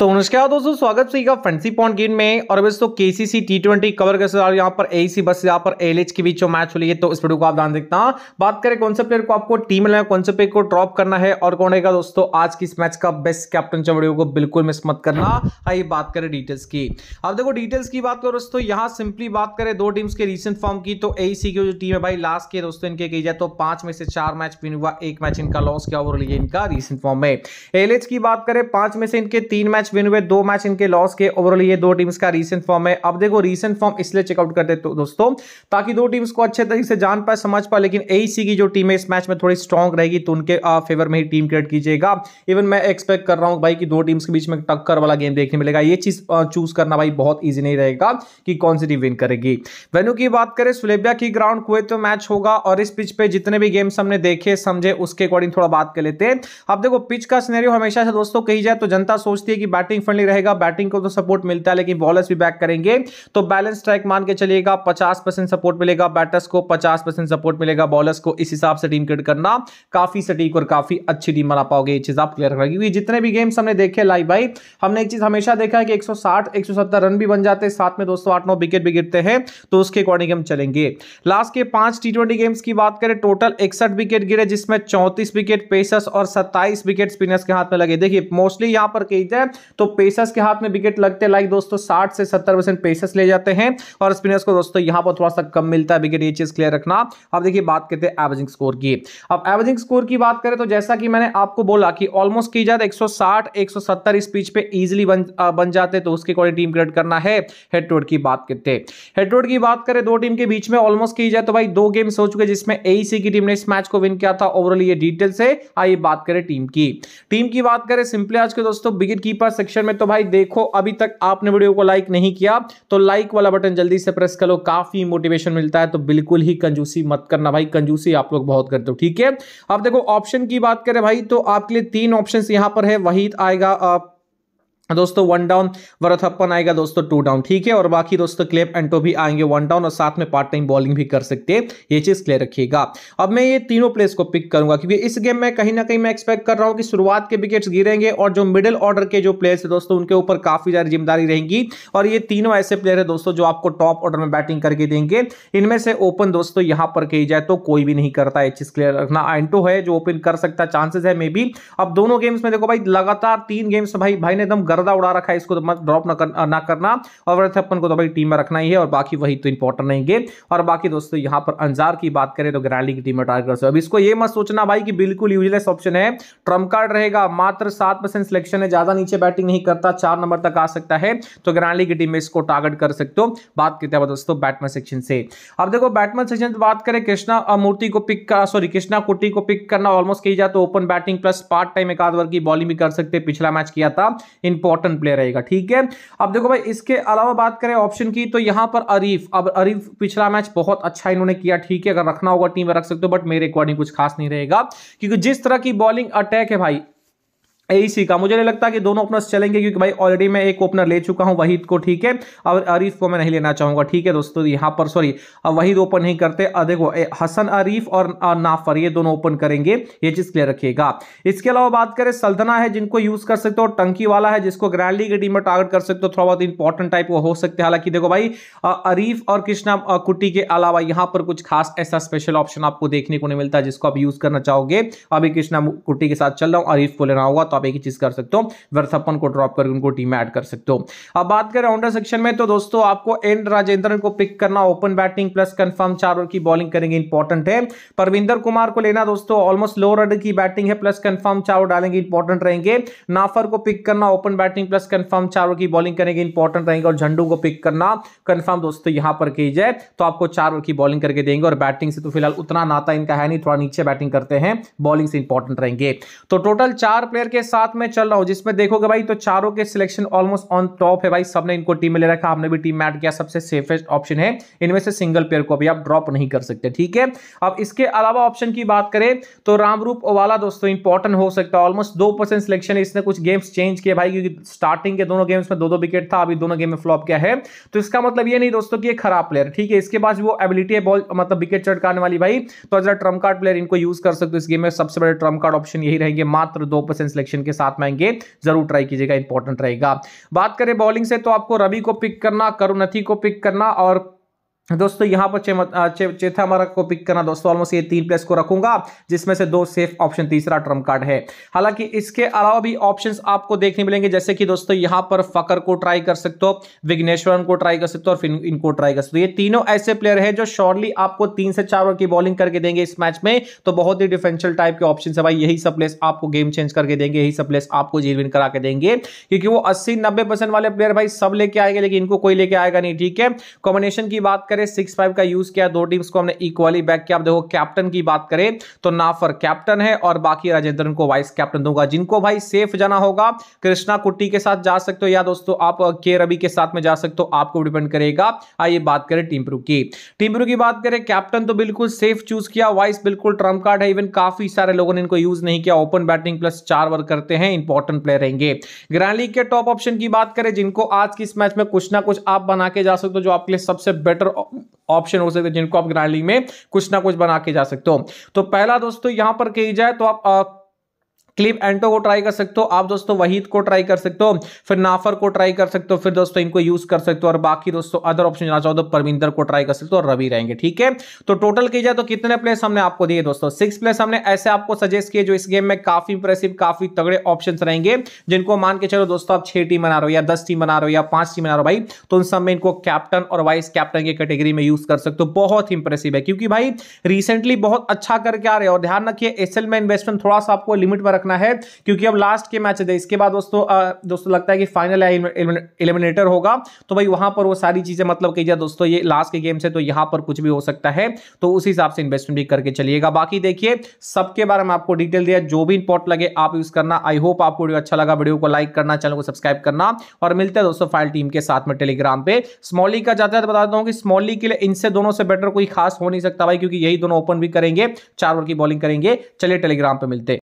तो नमस्कार दोस्तों स्वागत है फ्रेंडसी पॉइंट गेम में और दोस्तों K C C T twenty cover कर सकते यहाँ पर ए सी बस यहाँ पर एल एच के बीच मैच हो रही है तो इस वीडियो को आप ध्यान देखता बात करें कौन से प्लेयर को आपको टीम में कौन से प्लेयर को ड्रॉप करना है और कौन रहेगा दोस्तों आज की इस मैच का बेस्ट कैप्टन जो वीडियो को बिल्कुल मिस मत करना आइए बात करें डिटेल्स की अब देखो डिटेल्स की बात करो दोस्तों यहाँ सिंपली बात करें दो टीम्स के रिसेंट फॉर्म की तो ए सी की जो टीम है भाई लास्ट के दोस्तों इनके कही जाए तो पांच में से चार मैच विन हुआ एक मैच इनका लॉस क्या हो रही इनका रिसेंट फॉर्म में एल की बात करें पांच में से इनके तीन मैच विन हुए दो मैच इनके लॉस के ओवरऑल ये दो टीम्स का रीसेंट फॉर्म है अब देखो रीसेंट फॉर्म इसलिए चेकआउट करते तो दोस्तों ताकि दो टीम्स को अच्छे तरीके से जान पाए समझ पाए लेकिन ए की जो टीम है इस मैच में थोड़ी स्ट्रांग रहेगी तो उनके फेवर में ही टीम क्रिएट कीजिएगा इवन मैं एक्सपेक्ट कर रहा हूँ भाई कि दो टीम्स के बीच में टक्कर वाला गेम देखने मिलेगा ये चीज चूज करना भाई बहुत ईजी नहीं रहेगा कि कौन सी टीम विन करेगी वेन्यू की बात करें सुलेबिया की ग्राउंड कुए तो मैच होगा और इस पिच पे जितने भी गेम्स हमने देखे समझे उसके अकॉर्डिंग थोड़ा बात कर लेते हैं अब देखो पिच का सीनेरियो हमेशा से दोस्तों कही जाए तो जनता सोचती है कि बैटिंग फ्रेंडली रहेगा बैटिंग को तो सपोर्ट मिलता है लेकिन बॉलर्स भी बैक करेंगे तो बैलेंस स्ट्राइक मान के चलिएगा पचास सपोर्ट मिलेगा बैटर्स को पचास सपोर्ट मिलेगा बॉलर्स को इस हिसाब से टीम क्रिएट करना काफी सटीक और काफी अच्छी टीम बना पाओगे ये चीज आप क्लियर करेंगे क्योंकि जितने भी गेम्स हमने देखे लाइव भाई हमने एक चीज हमेशा देखा है कि 160 170 रन भी बन जाते हैं साथ में दोस्तों आठ नौ विकेट भी गिरते हैं तो उसके अकॉर्डिंग हम चलेंगे लास्ट के पांच टी गेम्स की बात करें टोटल इकसठ विकेट गिरे जिसमें चौंतीस विकेट पेसर्स और सत्ताईस विकेट स्पिनर्स के हाथ में लगे देखिए मोस्टली यहां पर कही जाए तो पेसर्स के हाथ में विकेट लगते लाइक दोस्तों साठ से सत्तर परसेंट पेसर्स ले जाते हैं और स्पिनर्स को दोस्तों यहां पर थोड़ा सा कम मिलता है विकेट ये चीज क्लियर रखना अब देखिए बात करते हैं एवरेजिंग स्कोर की अब एवरेजिंग स्कोर की बात करें तो जैसा कि मैंने आपको बोला कि ऑलमोस्ट की जाए 160 170 इस पिच पे इजिली बन बन जाते तो उसके अकॉर्डिंग टीम क्रिएट करना है हेड टू की बात करते हेड टू की बात करें दो टीम के बीच में ऑलमोस्ट की जाए तो भाई दो गेम्स हो चुके जिसमें एईसी की टीम ने इस मैच को विन किया था ओवरऑल ये डिटेल से आइए बात करें टीम की टीम की बात करें सिंपली आज के दोस्तों विकेट कीपर सेक्शन में तो भाई देखो अभी तक आपने वीडियो को लाइक नहीं किया तो लाइक वाला बटन जल्दी से प्रेस करो काफी मोटिवेशन मिलता है तो बिल्कुल ही कंजूसी मत करना भाई कंजूसी आप लोग बहुत करते हो ठीक है अब देखो ऑप्शन की बात करें भाई तो आपके लिए तीन ऑप्शन यहां पर है वही आएगा दोस्तों वन डाउन वरथप्पन आएगा दोस्तों टू डाउन ठीक है और बाकी दोस्तों क्लेप एंटो भी आएंगे वन डाउन और साथ में पार्ट टाइम बॉलिंग भी कर सकते हैं ये चीज क्लियर रखिएगा अब मैं ये तीनों प्लेस को पिक करूंगा क्योंकि इस गेम में कहीं ना कहीं मैं एक्सपेक्ट कर रहा हूं कि शुरुआत के विकेट्स गिरेंगे और जो मिडिल ऑर्डर के जो प्लेयर्स है दोस्तों उनके ऊपर काफी ज्यादा जिम्मेदारी रहेंगी और ये तीनों ऐसे प्लेयर है दोस्तों जो आपको टॉप ऑर्डर में बैटिंग करके देंगे इनमें से ओपन दोस्तों यहां पर कही जाए तो कोई भी नहीं करता ये चीज क्लियर रखना एंटो है जो ओपन कर सकता चांसेस है मे बी अब दोनों गेम्स में देखो भाई लगातार तीन गेम्स भाई भाई ने एकदम पर्दा उड़ा रखा है इसको तो मत ड्रॉप ना, कर, ना करना और अपन को तो भाई टीम में रखना ही है और बाकी वही तो इंपॉर्टेंट नहीं गेम और बाकी दोस्तों यहाँ पर अंजार की बात करें तो ग्रैंडली की टीम में टारगेट कर सकते अब इसको ये मत सोचना भाई कि बिल्कुल यूजलेस ऑप्शन है ट्रम्प कार्ड रहेगा मात्र सात सिलेक्शन है ज्यादा नीचे बैटिंग नहीं करता चार नंबर तक आ सकता है तो ग्रैंडली की टीम में इसको टारगेट कर सकते हो बात करते हैं दोस्तों बैटमैन सेक्शन से अब देखो बैटमैन सेक्शन बात करें कृष्णा मूर्ति को पिक सॉरी कृष्णा कुटी को पिक करना ऑलमोस्ट कही जाए तो open batting plus part time एक आधवर की बॉलिंग भी कर सकते पिछला मैच किया था इनपो इंपॉर्टेंट प्लेयर रहेगा ठीक है अब देखो भाई इसके अलावा बात करें ऑप्शन की तो यहां पर अरीफ अब अरीफ पिछला मैच बहुत अच्छा इन्होंने किया ठीक है अगर रखना होगा टीम में रख सकते हो बट मेरे अकॉर्डिंग कुछ खास नहीं रहेगा क्योंकि जिस तरह की बॉलिंग अटैक है भाई एसी का मुझे नहीं लगता कि दोनों ओपनर्स चलेंगे क्योंकि भाई ऑलरेडी मैं एक ओपनर ले चुका हूं वहीद को ठीक है और अरीफ को मैं नहीं लेना चाहूंगा ठीक है दोस्तों यहां पर सॉरी वहीद ओपन नहीं करते देखो हसन अरीफ और नाफर ये दोनों ओपन करेंगे ये चीज क्लियर रखिएगा इसके अलावा बात करें सल्दना है जिनको यूज कर सकते हो टंकी वाला है जिसको ग्रैंडली की टीम में टारगेट कर सकते हो थोड़ा बहुत इंपॉर्टेंट टाइप वो हो सकते हैं हालांकि देखो भाई अरीफ और कृष्णा कुट्टी के अलावा यहां पर कुछ खास ऐसा स्पेशल ऑप्शन आपको देखने को नहीं मिलता जिसको आप यूज करना चाहोगे अभी कृष्णा कुट्टी के साथ चल रहा हूँ अरीफ को लेना होगा तो आप एक ही चीज कर सकते हो वर्षापन को ड्रॉप करके उनको टीम में ऐड कर सकते हो अब बात करें राउंडर सेक्शन में तो दोस्तों आपको एन राजेंद्रन को पिक करना ओपन बैटिंग प्लस कंफर्म चार ओवर की बॉलिंग करेंगे इंपॉर्टेंट है परविंदर कुमार को लेना दोस्तों ऑलमोस्ट लोअर ऑर्डर की बैटिंग है प्लस कंफर्म चार ओवर डालेंगे इंपॉर्टेंट रहेंगे नाफर को पिक करना ओपन बैटिंग प्लस कंफर्म चार ओवर की बॉलिंग करेंगे इंपॉर्टेंट रहेंगे और झंडू को पिक करना कंफर्म दोस्तों यहां पर की जाए तो आपको चार ओवर की बॉलिंग करके देंगे और बैटिंग से तो फिलहाल उतना नाता इनका है नहीं थोड़ा नीचे बैटिंग करते हैं बॉलिंग से इंपॉर्टेंट रहेंगे तो टोटल चार प्लेयर के साथ में चल रहा हूं जिसमें देखोगे भाई तो चारों के सिलेक्शन ऑलमोस्ट ऑन टॉप है भाई सबने इनको टीम में ले रखा आपने भी टीम में ऐड किया सबसे सेफेस्ट ऑप्शन है इनमें से सिंगल प्लेयर को भी आप ड्रॉप नहीं कर सकते ठीक है अब इसके अलावा ऑप्शन की बात करें तो रामरूप ओवाला दोस्तों इंपॉर्टेंट हो सकता है ऑलमोस्ट दो परसेंट सिलेक्शन है इसने कुछ गेम्स चेंज किए भाई क्योंकि स्टार्टिंग के दोनों गेम्स में दो दो विकेट था अभी दोनों गेम में फ्लॉप किया है तो इसका मतलब ये नहीं दोस्तों की खराब प्लेयर ठीक है इसके बाद वो एबिलिटी है बॉल मतलब विकेट चटकाने वाली भाई तो जरा ट्रम्प कार्ड प्लेयर इनको यूज कर सकते हो इस गेम में सबसे बड़े ट्रम्प कार्ड ऑप्शन यही रहेंगे मात्र दो सिलेक्शन सेक्शन के साथ में आएंगे जरूर ट्राई कीजिएगा इंपॉर्टेंट रहेगा बात करें बॉलिंग से तो आपको रवि को पिक करना करुणथी को पिक करना और दोस्तों यहाँ पर चौथा चे, हमारा को पिक करना दोस्तों ऑलमोस्ट ये तीन प्लेस को रखूंगा जिसमें से दो सेफ ऑप्शन तीसरा ट्रम्प कार्ड है हालांकि इसके अलावा भी ऑप्शंस आपको देखने मिलेंगे जैसे कि दोस्तों यहाँ पर फकर को ट्राई कर सकते हो विघ्नेश्वरन को ट्राई कर सकते हो और फिर इनको ट्राई कर सकते हो ये तीनों ऐसे प्लेयर है जो शॉर्टली आपको तीन से चार ओवर की बॉलिंग करके देंगे इस मैच में तो बहुत ही डिफेंशियल टाइप के ऑप्शन है भाई यही सब प्लेस आपको गेम चेंज करके देंगे यही सब प्लेस आपको विन करा के देंगे क्योंकि वो अस्सी नब्बे वाले प्लेयर भाई सब लेके आएंगे लेकिन इनको कोई लेके आएगा नहीं ठीक है कॉम्बिनेशन की बात करें करें सिक्स फाइव का यूज किया दो टीम्स को हमने इक्वली बैक किया आप देखो कैप्टन की बात करें तो नाफर कैप्टन है और बाकी राजेंद्रन को वाइस कैप्टन दूंगा जिनको भाई सेफ जाना होगा कृष्णा कुट्टी के साथ जा सकते हो या दोस्तों आप के रवि के साथ में जा सकते हो आपको डिपेंड करेगा आइए बात करें टीम प्रू की टीम प्रू की बात करें कैप्टन तो बिल्कुल सेफ चूज किया वाइस बिल्कुल ट्रम्प कार्ड है इवन काफी सारे लोगों ने इनको यूज नहीं किया ओपन बैटिंग प्लस चार वर्क करते हैं इंपॉर्टेंट प्लेयर रहेंगे ग्रैंड लीग के टॉप ऑप्शन की बात करें जिनको आज की इस मैच में कुछ ना कुछ आप बना के जा सकते हो जो आपके लिए सबसे बेटर ऑप्शन हो सकते हैं जिनको आप ग्राइंडिंग में कुछ ना कुछ बना के जा सकते हो तो पहला दोस्तों यहां पर कही जाए तो आप क्लिप एंटो को ट्राई कर सकते हो आप दोस्तों वहीद को ट्राई कर सकते हो फिर नाफर को ट्राई कर सकते हो फिर दोस्तों इनको यूज कर सकते हो और बाकी दोस्तों अदर ऑप्शन जाना चाहो तो परमिंदर को ट्राई कर सकते हो और रवि रहेंगे ठीक है तो टोटल की जाए तो कितने प्लेस हमने आपको दिए दोस्तों सिक्स प्लेस हमने ऐसे आपको सजेस्ट किए जो इस गेम में काफी इंप्रेसिव काफी तगड़े ऑप्शन रहेंगे जिनको मान के चलो दोस्तों आप छह टीम बना रहे हो या दस टीम बना रहे हो या पांच टीम बना रहे हो भाई तो उन सब में इनको कैप्टन और वाइस कैप्टन की कैटेगरी में यूज कर सकते हो बहुत इंप्रेसिव है क्योंकि भाई रिसेंटली बहुत अच्छा करके आ रहे हो और ध्यान रखिए एसएल में इन्वेस्टमेंट थोड़ा सा आपको लिमिट में रखना है क्योंकि अब लास्ट के मैच है इसके बाद दोस्तों दोस्तों लगता है कि फाइनल एलिमिनेटर होगा तो भाई वहां पर वो सारी चीजें मतलब कही जाए दोस्तों ये लास्ट के गेम से तो यहां पर कुछ भी हो सकता है तो उस हिसाब से इन्वेस्टमेंट भी करके चलिएगा बाकी देखिए सबके बारे में आपको डिटेल दिया जो भी इंपॉर्ट लगे आप यूज करना आई होप आपको अच्छा लगा वीडियो को लाइक करना चैनल को सब्सक्राइब करना और मिलते हैं दोस्तों फाइल टीम के साथ में टेलीग्राम पे स्मॉली का जाता है तो बताता हूँ कि स्मॉली के लिए इनसे दोनों से बेटर कोई खास हो नहीं सकता भाई क्योंकि यही दोनों ओपन भी करेंगे चार ओवर की बॉलिंग करेंगे चलिए टेलीग्राम पे मिलते